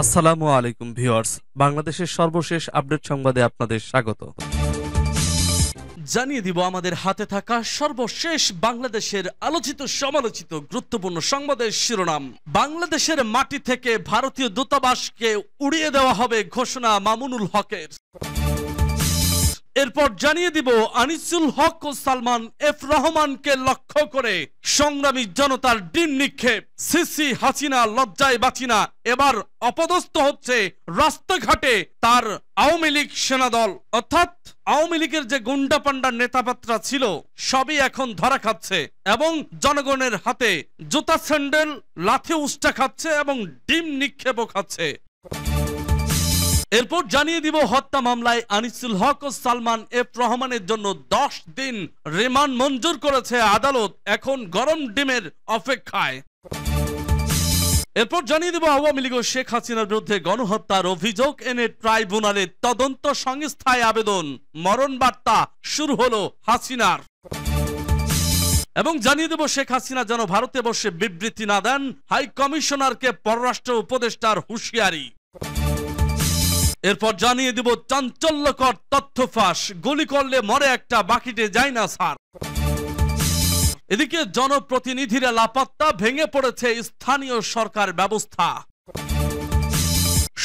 আসসালামু আলাইকুম ভিউয়ার্স বাংলাদেশের সর্বশেষ আপডেট সংবাদে আপনাদের স্বাগত জানিয়ে দিব আমাদের হাতে থাকা সর্বশেষ বাংলাদেশের আলোচিত সমালোচিত গুরুত্বপূর্ণ সংবাদের শিরোনাম বাংলাদেশের মাটি থেকে ভারতীয় দূতাবাসকে উড়িয়ে দেওয়া হবে ঘোষণা মামুনুল হকের এরপর জানিয়ে দিব আনিসুল হক ও সালমান এফ রহমানকে লক্ষ্য করে সংগ্রামী জনতার ডিম নিক্ষেপ সিসি হাসিনা লজ্জায় বাঁচিনা এবার অপদস্থ হচ্ছে রাস্তাঘাটে তার আওয়ামী লীগ সেনাদল অর্থাৎ আওয়ামী লীগের যে গুন্ডা পান্ডার নেতাপাত্রা ছিল সবই এখন ধরা খাচ্ছে এবং জনগণের হাতে জুতা স্যান্ডেল লাথি উষ্টা খাচ্ছে এবং ডিম নিক্ষেপও খাচ্ছে এরপর জানিয়ে দিব হত্যা মামলায় আনিসুল হক ও সালমান এফ রহমানের জন্য দশ দিন রিমান্ড মঞ্জুর করেছে আদালত এখন গরম ডিমের অপেক্ষায় এরপর জানিয়ে দেব আওয়ামী লীগ শেখ হাসিনার বিরুদ্ধে গণহত্যার অভিযোগ এনে ট্রাইব্যুনালে তদন্ত সংস্থায় আবেদন মরণ বার্তা শুরু হলো হাসিনার এবং জানিয়ে দেব শেখ হাসিনা যেন ভারতে বসে বিবৃতি না দেন হাই কমিশনারকে পররাষ্ট্র উপদেষ্টার হুঁশিয়ারি এরপর জানিয়ে দিব চাঞ্চল্যকর তথ্য ফাঁস গুলি করলে মরে একটা বাকিটে যায় না স্যার এদিকে জনপ্রতিনিধিরা লাপাত্তা ভেঙে পড়েছে স্থানীয় সরকার ব্যবস্থা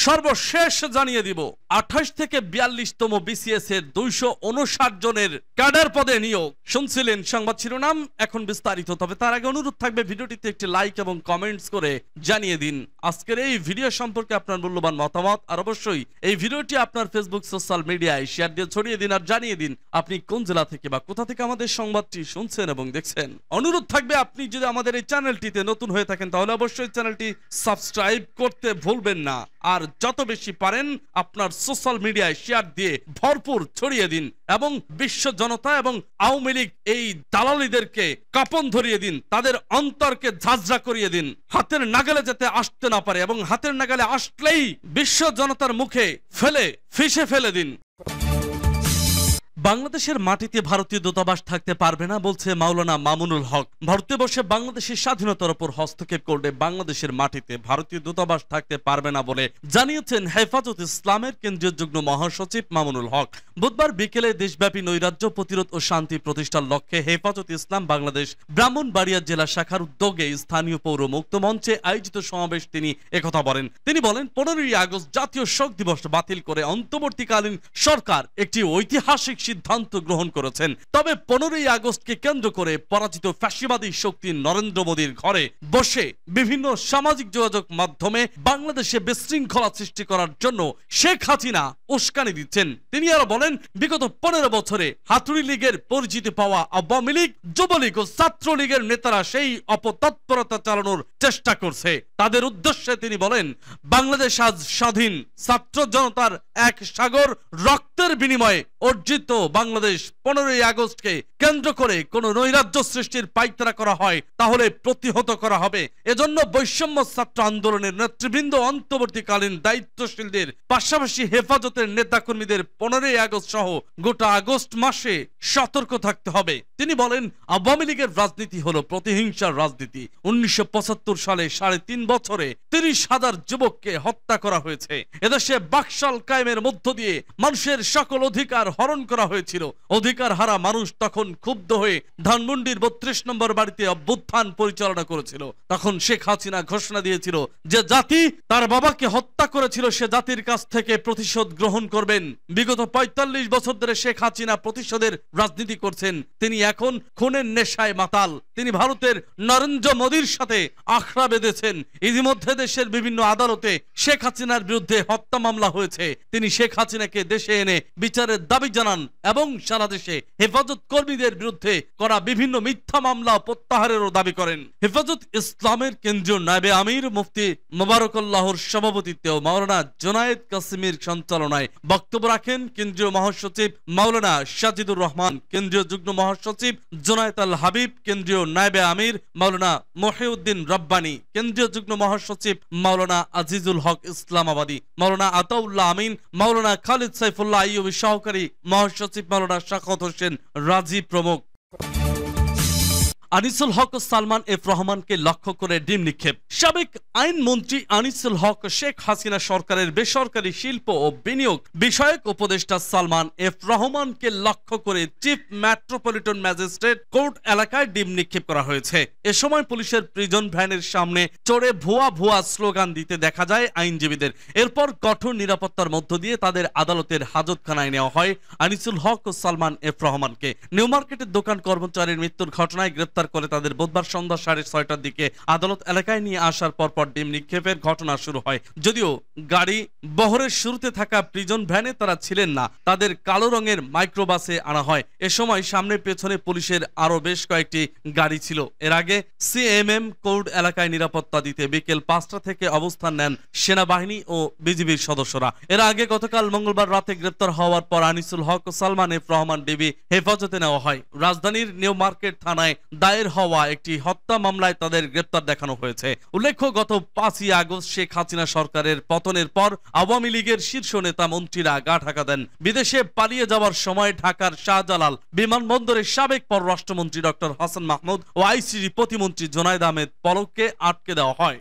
সর্বশেষ জানিয়ে দিব আঠাশ থেকে বিয়াল্লিশতম বিসিএস এর দুইশো উনষাট জনের ক্যাডার পদে নিয়োগ শুনছিলেন সংবাদ শিরোনাম এখন বিস্তারিত তবে তার আগে অনুরোধ থাকবে ভিডিওটিতে একটি লাইক এবং কমেন্টস করে জানিয়ে দিন আজকের এই ভিডিও সম্পর্কে আপনার মূল্যবান মতামত আর অবশ্যই এই ভিডিওটি আপনার ফেসবুক সোশ্যাল মিডিয়ায় শেয়ার দিয়ে ছড়িয়ে দিন আর জানিয়ে দিন আপনি কোন জেলা থেকে বা কোথা থেকে আমাদের সংবাদটি শুনছেন এবং দেখছেন অনুরোধ থাকবে আপনি যদি আমাদের এই চ্যানেলটিতে নতুন হয়ে থাকেন তাহলে অবশ্যই চ্যানেলটি সাবস্ক্রাইব করতে ভুলবেন না আর যত বেশি পারেন আপনার সোশ্যাল মিডিয়ায় শেয়ার দিয়ে ভরপুর ছড়িয়ে দিন এবং বিশ্ব জনতা এবং আওয়ামী লীগ এই দালালিদেরকে কাপন ধরিয়ে দিন তাদের অন্তরকে ঝাঁঝরা করিয়ে দিন হাতের নাগালে যেতে আসতে না পারে এবং হাতের নাগালে আসলেই বিশ্ব জনতার মুখে ফেলে ফিসে ফেলে দিন বাংলাদেশের মাটিতে ভারতীয় দূতাবাস থাকতে পারবে না বলছে মাওলানা মামুনুল হক ভারতে বসে বাংলাদেশের স্বাধীনতার উপর হস্তক্ষেপ করলে বাংলাদেশের মাটিতে ভারতীয় দূতাবাস থাকতে পারবে না বলে জানিয়েছেন হেফাজত ইসলামের কেন্দ্রীয় যুগ্ম মহাসচিব মামুনুল হক বুধবার বিকেলে দেশব্যাপী নৈরাজ্য প্রতিরোধ ও শান্তি প্রতিষ্ঠার লক্ষ্যে হেফাজত ইসলাম বাংলাদেশ ব্রাহ্মণবাড়িয়া জেলা শাখার উদ্যোগে স্থানীয় পৌর মুক্ত মঞ্চে আয়োজিত সমাবেশ তিনি একথা বলেন তিনি বলেন পনেরোই আগস্ট জাতীয় শোক দিবস বাতিল করে অন্তর্বর্তীকালীন সরকার একটি ঐতিহাসিক সিদ্ধান্ত গ্রহণ করেছেন তবে পনেরোই আগস্টকে কেন্দ্র করে পরাজিত ফ্যাসিবাদী শক্তি নরেন্দ্র মোদীর ঘরে বসে বিভিন্ন সামাজিক যোগাযোগ মাধ্যমে বাংলাদেশে বিশৃঙ্খলা সৃষ্টি করার জন্য শেখ হাসিনা উস্কানি দিচ্ছেন তিনি আরো বলেন বিগত পনেরো বছরে হাতুড়ি লীগের পরিচিতি পাওয়া আওয়ামী লীগ যুবলীগ ও ছাত্রলীগের নেতারা সেই অপতৎপরতা চালানোর চেষ্টা করছে তাদের উদ্দেশ্যে তিনি বলেন বাংলাদেশ আজ স্বাধীন ছাত্র জনতার এক সাগর রক্তের বিনিময়ে অর্জিত বাংলাদেশ পনেরোই আগস্টকে কেন্দ্র করে কোন নৈরাজ্য সৃষ্টির পাইতারা করা হয় তাহলে প্রতিহত করা হবে এজন্য বৈষম্য ছাত্র আন্দোলনের নেতৃবৃন্দ অন্তর্বর্তীকালীন দায়িত্বশীলদের পাশাপাশি হেফাজতের নেতা কর্মীদের পনেরোই আগস্ট সহ গোটা আগস্ট মাসে সতর্ক থাকতে হবে তিনি বলেন আওয়ামী লীগের রাজনীতি হলো প্রতিহিংসার রাজনীতি উনিশশো সালে সাড়ে তিন বছরে তিরিশ হাজার যুবককে হত্যা করা হয়েছে এদেশে বাকশাল কায়েমের মধ্য দিয়ে মানুষের সকল অধিকার হরণ করা করা হয়েছিল অধিকার হারা মানুষ তখন ক্ষুব্ধ হয়ে ধানমন্ডির বত্রিশ নম্বর বাড়িতে অভ্যুত্থান পরিচালনা করেছিল তখন শেখ হাসিনা ঘোষণা দিয়েছিল যে জাতি তার বাবাকে হত্যা করেছিল সে জাতির কাছ থেকে প্রতিশোধ গ্রহণ করবেন বিগত পঁয়তাল্লিশ বছর ধরে শেখ হাসিনা প্রতিশোধের রাজনীতি করছেন তিনি এখন খুনের নেশায় মাতাল তিনি ভারতের নরেন্দ্র মোদীর সাথে আখড়া বেঁধেছেন ইতিমধ্যে দেশের বিভিন্ন আদালতে শেখ হাসিনার বিরুদ্ধে হত্যা মামলা হয়েছে তিনি শেখ হাসিনাকে দেশে এনে বিচারের দাবি জানান এবং সারা দেশে হেফাজত কর্মীদের বিরুদ্ধে করা বিভিন্ন মিথ্যা মামলা প্রত্যাহারেরও দাবি করেন হেফাজত ইসলামের কেন্দ্রীয় নাইবে আমির মুফতি মোবারকুল্লাহর সভাপতিত্বে মাওলানা জোনায়েদ কাসিমের সঞ্চালনায় বক্তব্য রাখেন কেন্দ্রীয় মহাসচিব মাওলানা সাজিদুর রহমান কেন্দ্রীয় যুগ্ম মহাসচিব জোনায়েত আল হাবিব কেন্দ্রীয় নাইবে আমির মাওলানা মহিউদ্দিন রব্বানি কেন্দ্রীয় যুগ্ম মহাসচিব মাওলানা আজিজুল হক ইসলামাবাদী মাওলানা আতাউল্লাহ আমিন মাওলানা খালিদ সাইফুল্লাহ আইয়ুবী সহকারী মহাসচিব সচিব মাওলানা শাকত হোসেন রাজীব প্রমুখ আনিসুল হক সালমান এফ রহমানকে লক্ষ্য করে ডিম নিক্ষেপ সাবেক আইনমন্ত্রী আনিসুল হক শেখ হাসিনা সরকারের বেসরকারি শিল্প ও বিনিয়োগ বিষয়ক উপদেষ্টা সালমান এফ রহমানকে লক্ষ্য করে চিফ মেট্রোপলিটন ম্যাজিস্ট্রেট কোর্ট এলাকায় ডিম নিক্ষেপ করা হয়েছে এ সময় পুলিশের প্রিজন ভ্যানের সামনে চড়ে ভুয়া ভুয়া স্লোগান দিতে দেখা যায় আইনজীবীদের এরপর কঠোর নিরাপত্তার মধ্য দিয়ে তাদের আদালতের হাজতখানায় নেওয়া হয় আনিসুল হক ও সালমান এফ রহমানকে নিউ মার্কেটের দোকান কর্মচারীর মৃত্যুর ঘটনায় গ্রেপ্তার উদ্ধার করে তাদের বুধবার সন্ধ্যা সাড়ে ছয়টার দিকে আদালত এলাকায় নিয়ে আসার পরপর ডিম নিক্ষেপের ঘটনা শুরু হয় যদিও গাড়ি বহরের শুরুতে থাকা প্রিজন ভ্যানে তারা ছিলেন না তাদের কালো রঙের মাইক্রোবাসে আনা হয় এ সময় সামনে পেছনে পুলিশের আরও বেশ কয়েকটি গাড়ি ছিল এর আগে সিএমএম কোর্ট এলাকায় নিরাপত্তা দিতে বিকেল পাঁচটা থেকে অবস্থান নেন সেনাবাহিনী ও বিজিবির সদস্যরা এর আগে গতকাল মঙ্গলবার রাতে গ্রেপ্তার হওয়ার পর আনিসুল হক সালমান এফ রহমান ডিবি হেফাজতে নেওয়া হয় রাজধানীর নিউ মার্কেট থানায় দায়ের হওয়া একটি হত্যা মামলায় তাদের গ্রেপ্তার দেখানো হয়েছে উল্লেখ্য গত পাঁচই আগস্ট শেখ হাসিনা সরকারের পতনের পর আওয়ামী লীগের শীর্ষ নেতা মন্ত্রীরা গা ঢাকা দেন বিদেশে পালিয়ে যাওয়ার সময় ঢাকার শাহজালাল বিমানবন্দরের সাবেক পররাষ্ট্রমন্ত্রী ডক্টর হাসান মাহমুদ ও আইসিডি প্রতিমন্ত্রী জোনায়দ আহমেদ পলককে আটকে দেওয়া হয়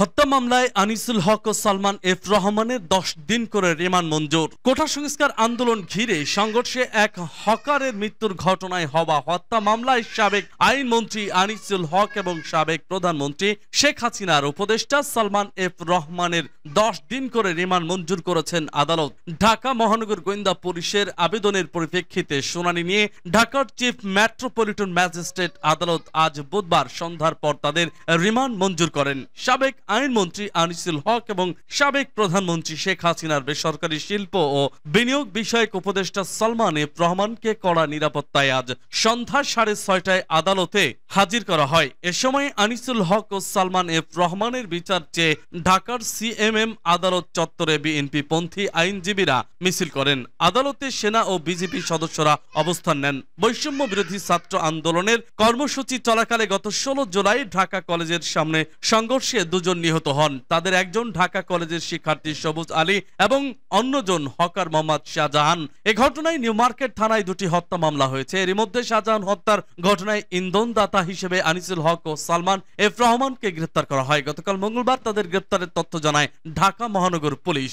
হত্যা মামলায় আনিসুল হক ও সালমান এফ রহমানের দশ দিন করে রিমান্ড মঞ্জুর কোটা সংস্কার আন্দোলন ঘিরে সংঘর্ষে এক হকারের মৃত্যুর ঘটনায় হওয়া হত্যা মামলায় সাবেক আইনমন্ত্রী আনিসুল হক এবং সাবেক প্রধানমন্ত্রী শেখ হাসিনার উপদেষ্টা সালমান এফ রহমানের দশ দিন করে রিমান্ড মঞ্জুর করেছেন আদালত ঢাকা মহানগর গোয়েন্দা পুলিশের আবেদনের পরিপ্রেক্ষিতে শুনানি নিয়ে ঢাকার চিফ মেট্রোপলিটন ম্যাজিস্ট্রেট আদালত আজ বুধবার সন্ধ্যার পর তাদের রিমান্ড মঞ্জুর করেন সাবেক আইনমন্ত্রী আনিসুল হক এবং সাবেক প্রধানমন্ত্রী শেখ হাসিনার বেসরকারি শিল্প ও বিনিয়োগ বিষয়ক উপদেষ্টা সলমান এফ রহমানকে কড়া নিরাপত্তায় আজ সন্ধ্যা সাড়ে ছয়টায় আদালতে হাজির করা হয় এ সময় আনিসুল হক ও সালমান এফ রহমানের বিচার চেয়ে ঢাকার সিএমএম আদালত চত্বরে বিএনপি পন্থী আইনজীবীরা মিছিল করেন আদালতে সেনা ও বিজেপি সদস্যরা অবস্থান নেন বৈষম্য বিরোধী ছাত্র আন্দোলনের কর্মসূচি চলাকালে গত ষোলো জুলাই ঢাকা কলেজের সামনে সংঘর্ষে দুজন জন নিহত হন তাদের একজন ঢাকা কলেজের শিক্ষার্থী সবুজ আলী এবং অন্যজন হকার মোহাম্মদ শাহজাহান এ ঘটনায় নিউ মার্কেট থানায় দুটি হত্যা মামলা হয়েছে এর মধ্যে শাহজাহান হত্যার ঘটনায় ইন্ধনদাতা হিসেবে আনিসুল হক ও সালমান এফ রহমানকে গ্রেপ্তার করা হয় গতকাল মঙ্গলবার তাদের গ্রেপ্তারের তথ্য জানায় ঢাকা মহানগর পুলিশ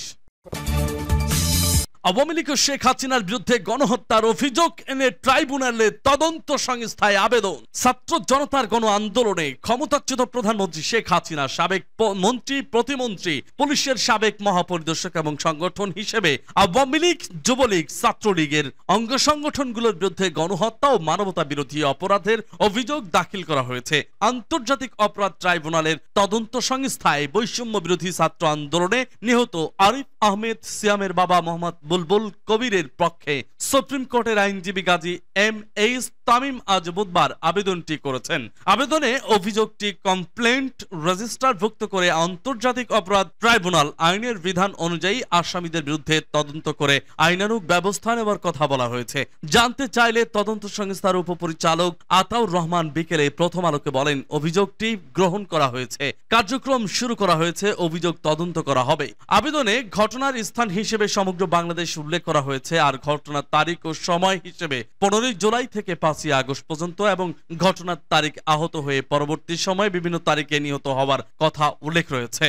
আওয়ামী লীগ শেখ হাসিনার বিরুদ্ধে গণহত্যার অভিযোগ এনে ট্রাইব্যুনালে তদন্ত সংস্থায় আবেদন ছাত্র জনতার গণ আন্দোলনে ক্ষমতাচ্যুত প্রধানমন্ত্রী শেখ হাসিনা সাবেক মন্ত্রী প্রতিমন্ত্রী পুলিশের সাবেক মহাপরিদর্শক এবং সংগঠন হিসেবে আওয়ামী লীগ যুবলীগ ছাত্রলীগের অঙ্গ সংগঠনগুলোর বিরুদ্ধে গণহত্যা ও মানবতা বিরোধী অপরাধের অভিযোগ দাখিল করা হয়েছে আন্তর্জাতিক অপরাধ ট্রাইব্যুনালের তদন্ত সংস্থায় বৈষম্য বিরোধী ছাত্র আন্দোলনে নিহত আরিফ আহমেদ সিয়ামের বাবা মোহাম্মদ বুলবুল কবিরের পক্ষে সুপ্রিম কোর্টের আইনজীবী গাজী এম এইচ তামিম আজ বুধবার আবেদনটি করেছেন আবেদনে অভিযোগটি কমপ্লেন্ট রেজিস্টারভুক্ত করে আন্তর্জাতিক অপরাধ ট্রাইব্যুনাল আইনের বিধান অনুযায়ী আসামিদের বিরুদ্ধে তদন্ত করে আইনানুক ব্যবস্থা নেওয়ার কথা বলা হয়েছে জানতে চাইলে তদন্ত সংস্থার উপপরিচালক আতাউর রহমান বিকেলে প্রথম আলোকে বলেন অভিযোগটি গ্রহণ করা হয়েছে কার্যক্রম শুরু করা হয়েছে অভিযোগ তদন্ত করা হবে আবেদনে ঘটনার স্থান হিসেবে সমগ্র বাংলাদেশ উল্লেখ করা হয়েছে আর ঘটনার তারিখ ও সময় হিসেবে পনেরোই জুলাই থেকে পাঁচ পাঁচই আগস্ট পর্যন্ত এবং ঘটনার তারিখ আহত হয়ে পরবর্তী সময়ে বিভিন্ন তারিখে নিহত হওয়ার কথা উল্লেখ রয়েছে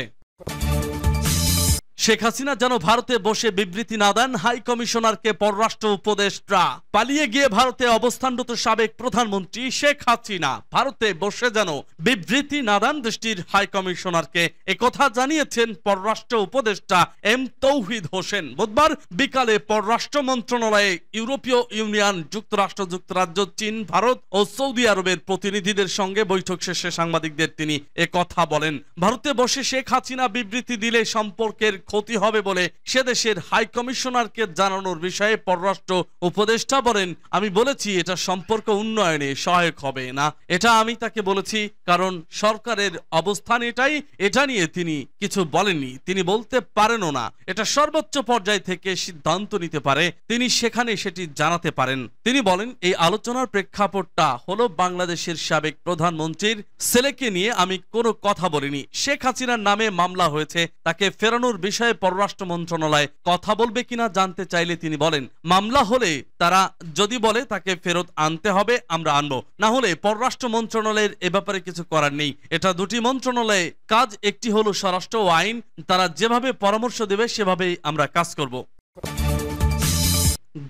শেখ হাসিনা যেন ভারতে বসে বিবৃতি না দেন হাই কমিশনারকে পররাষ্ট্র উপদেষ্টা পালিয়ে গিয়ে ভারতে অবস্থানরত সাবেক প্রধানমন্ত্রী শেখ হাসিনা ভারতে বসে যেন বিবৃতি না দেন দেশটির হাই কমিশনারকে একথা জানিয়েছেন পররাষ্ট্র উপদেষ্টা এম তৌহিদ হোসেন বুধবার বিকালে পররাষ্ট্র মন্ত্রণালয়ে ইউরোপীয় ইউনিয়ন যুক্তরাষ্ট্র যুক্তরাজ্য চীন ভারত ও সৌদি আরবের প্রতিনিধিদের সঙ্গে বৈঠক শেষে সাংবাদিকদের তিনি একথা বলেন ভারতে বসে শেখ হাসিনা বিবৃতি দিলে সম্পর্কের ক্ষতি হবে বলে সে দেশের হাই কমিশনারকে জানানোর বিষয়ে পররাষ্ট্র উপদেষ্টা বলেন আমি বলেছি এটা সম্পর্ক উন্নয়নে সহায়ক হবে না এটা আমি তাকে বলেছি কারণ সরকারের অবস্থান এটাই এটা নিয়ে তিনি কিছু বলেননি তিনি বলতে পারেনও না এটা সর্বোচ্চ পর্যায় থেকে সিদ্ধান্ত নিতে পারে তিনি সেখানে সেটি জানাতে পারেন তিনি বলেন এই আলোচনার প্রেক্ষাপটটা হল বাংলাদেশের সাবেক প্রধানমন্ত্রীর ছেলেকে নিয়ে আমি কোনো কথা বলিনি শেখ হাসিনার নামে মামলা হয়েছে তাকে ফেরানোর বিষয়ে বিষয়ে পররাষ্ট্র মন্ত্রণালয় কথা বলবে কিনা জানতে চাইলে তিনি বলেন মামলা হলে তারা যদি বলে তাকে ফেরত আনতে হবে আমরা আনবো না হলে পররাষ্ট্র মন্ত্রণালয়ের এ ব্যাপারে কিছু করার নেই এটা দুটি মন্ত্রণালয়ে কাজ একটি হলো স্বরাষ্ট্র ও আইন তারা যেভাবে পরামর্শ দেবে সেভাবেই আমরা কাজ করব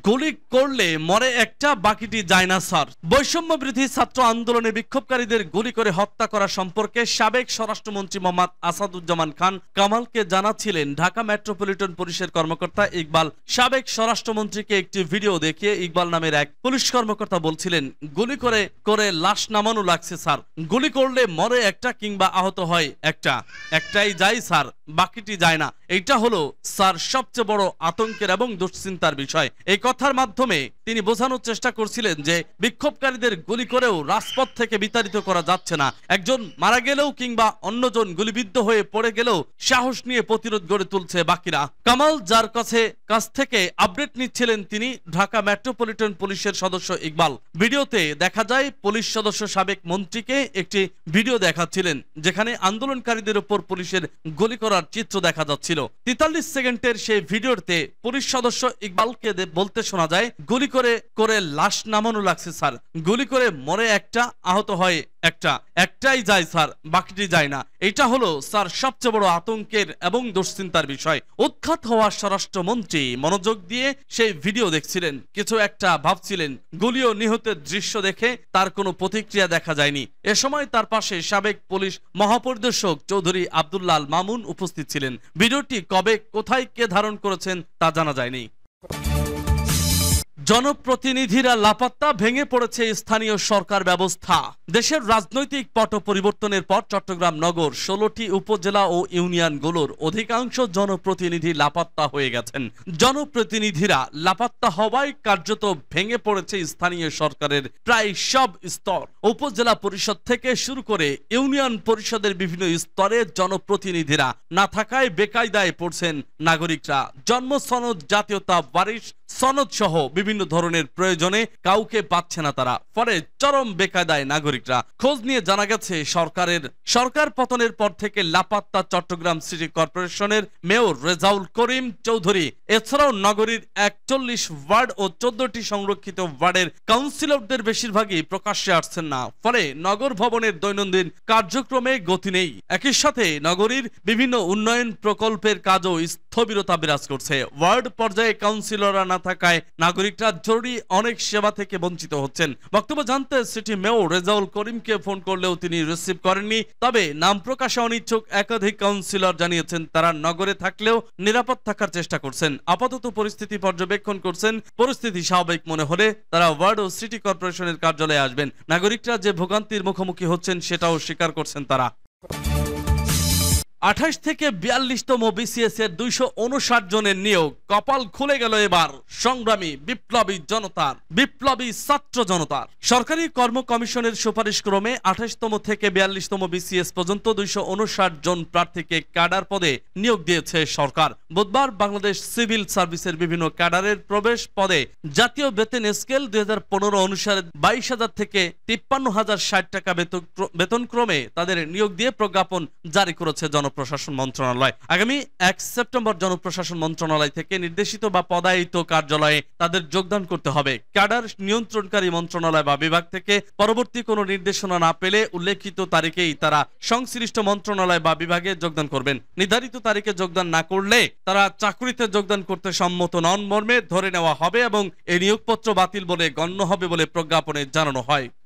গুলি করলে মরে একটা বাকিটি যায় না স্যার বৈষম্য বৃদ্ধি ছাত্র আন্দোলনে বিক্ষোভকারীদের গুলি করে হত্যা করা সম্পর্কে সাবেক স্বরাষ্ট্রমন্ত্রী মোহাম্মদ আসাদুজ্জামান খান কামালকে জানাচ্ছিলেন ঢাকা মেট্রোপলিটন পুলিশের কর্মকর্তা ইকবাল সাবেক স্বরাষ্ট্রমন্ত্রীকে একটি ভিডিও দেখিয়ে ইকবাল নামের এক পুলিশ কর্মকর্তা বলছিলেন গুলি করে করে লাশ নামানো লাগছে স্যার গুলি করলে মরে একটা কিংবা আহত হয় একটা একটাই যাই স্যার বাকিটি যায় না এটা হলো স্যার সবচেয়ে বড় আতঙ্কের এবং দুশ্চিন্তার বিষয় এই কথার মাধ্যমে তিনি বোঝানোর চেষ্টা করছিলেন যে বিক্ষোভকারীদের গুলি করেও রাজপথ থেকে বিতাড়িত করা যাচ্ছে না একজন মারা গেলেও কিংবা অন্যজন গুলিবিদ্ধ হয়ে পড়ে গেলেও সাহস নিয়ে প্রতিরোধ গড়ে তুলছে বাকিরা কামাল যার কাছে কাছ থেকে আপডেট নিচ্ছিলেন তিনি ঢাকা মেট্রোপলিটন পুলিশের সদস্য ইকবাল ভিডিওতে দেখা যায় পুলিশ সদস্য সাবেক মন্ত্রীকে একটি ভিডিও দেখাচ্ছিলেন যেখানে আন্দোলনকারীদের উপর পুলিশের গুলি করার চিত্র দেখা যাচ্ছিল তেতাল্লিশ সেকেন্ডের সেই ভিডিওতে পুলিশ সদস্য ইকবালকে বলতে শোনা যায় গুলি করে করে লাশ নামানো লাগছে স্যার গুলি করে মরে একটা আহত হয় একটা একটাই যায় স্যার বাকিটি যায় না এটা হলো স্যার সবচেয়ে বড় আতঙ্কের এবং দুশ্চিন্তার বিষয় উৎখাত হওয়া স্বরাষ্ট্রমন্ত্রী মনোযোগ দিয়ে সেই ভিডিও দেখছিলেন কিছু একটা ভাবছিলেন গুলিও নিহতের দৃশ্য দেখে তার কোনো প্রতিক্রিয়া দেখা যায়নি এ সময় তার পাশে সাবেক পুলিশ মহাপরিদর্শক চৌধুরী আবদুল্লাল মামুন উপস্থিত ছিলেন ভিডিওটি কবে কোথায় কে ধারণ করেছেন তা জানা যায়নি জনপ্রতিনিধিরা লাপাত্তা ভেঙে পড়েছে স্থানীয় সরকার ব্যবস্থা দেশের রাজনৈতিক পট পরিবর্তনের পর চট্টগ্রাম নগর ষোলোটি উপজেলা ও ইউনিয়নগুলোর অধিকাংশ জনপ্রতিনিধি লাপাত্তা হয়ে গেছেন জনপ্রতিনিধিরা লাপাত্তা হওয়ায় কার্যত ভেঙে পড়েছে স্থানীয় সরকারের প্রায় সব স্তর উপজেলা পরিষদ থেকে শুরু করে ইউনিয়ন পরিষদের বিভিন্ন স্তরে জনপ্রতিনিধিরা না থাকায় বেকায়দায় পড়ছেন নাগরিকরা জন্মসনদ জাতীয়তা বারিশ সনদ সহ বিভিন্ন ধরনের প্রয়োজনে কাউকে পাচ্ছে না তারা ফলে চরম বেকায়দায় নাগরিকরা খোঁজ নিয়ে জানা গেছে সরকারের সরকার পতনের পর থেকে লাপাত্তা চট্টগ্রাম সিটি কর্পোরেশনের মেয়র রেজাউল করিম চৌধুরী এছাড়াও নগরীর একচল্লিশ ওয়ার্ড ও চোদ্দটি সংরক্ষিত ওয়ার্ডের কাউন্সিলরদের বেশিরভাগই প্রকাশ্যে আসছেন না ফলে নগর ভবনের দৈনন্দিন কার্যক্রমে গতি নেই একই সাথে নগরীর বিভিন্ন উন্নয়ন প্রকল্পের কাজও স্থবিরতা বিরাজ করছে ওয়ার্ড পর্যায়ে কাউন্সিলররা না থাকায় নাগরিকরা জরুরি অনেক সেবা থেকে বঞ্চিত হচ্ছেন বক্তব্য জানতে সিটি মেয়র রেজাউল করিমকে ফোন করলেও তিনি রিসিভ করেননি তবে নাম প্রকাশে অনিচ্ছুক একাধিক কাউন্সিলর জানিয়েছেন তারা নগরে থাকলেও নিরাপদ থাকার চেষ্টা করছেন আপাতত পরিস্থিতি পর্যবেক্ষণ করছেন পরিস্থিতি স্বাভাবিক মনে হলে তারা ওয়ার্ড ও সিটি কর্পোরেশনের কার্যালয়ে আসবেন নাগরিকরা যে ভোগান্তির মুখোমুখি হচ্ছেন সেটাও স্বীকার করছেন তারা আঠাশ থেকে বিয়াল্লিশতম বিসিএস এর দুইশো উনষাট জনের নিয়োগ কপাল খুলে গেল এবার সংগ্রামী বিপ্লবী জনতার বিপ্লবী ছাত্র জনতার সরকারি কর্ম কমিশনের সুপারিশ ক্রমে আঠাশতম থেকে বিয়াল্লিশতম বিসিএস পর্যন্ত দুইশো উনষাট জন প্রার্থীকে ক্যাডার পদে নিয়োগ দিয়েছে সরকার বুধবার বাংলাদেশ সিভিল সার্ভিসের বিভিন্ন ক্যাডারের প্রবেশ পদে জাতীয় বেতন স্কেল দুই হাজার পনেরো অনুসারে বাইশ হাজার থেকে তিপ্পান্ন হাজার ষাট টাকা বেতন বেতনক্রমে তাদের নিয়োগ দিয়ে প্রজ্ঞাপন জারি করেছে জন জনপ্রশাসন মন্ত্রণালয় আগামী এক সেপ্টেম্বর জনপ্রশাসন মন্ত্রণালয় থেকে নির্দেশিত বা পদায়িত কার্যালয়ে তাদের যোগদান করতে হবে ক্যাডার নিয়ন্ত্রণকারী মন্ত্রণালয় বা বিভাগ থেকে পরবর্তী কোনো নির্দেশনা না পেলে উল্লেখিত তারিখেই তারা সংশ্লিষ্ট মন্ত্রণালয় বা বিভাগে যোগদান করবেন নির্ধারিত তারিখে যোগদান না করলে তারা চাকরিতে যোগদান করতে সম্মত নন মর্মে ধরে নেওয়া হবে এবং এই নিয়োগপত্র বাতিল বলে গণ্য হবে বলে প্রজ্ঞাপনে জানানো হয়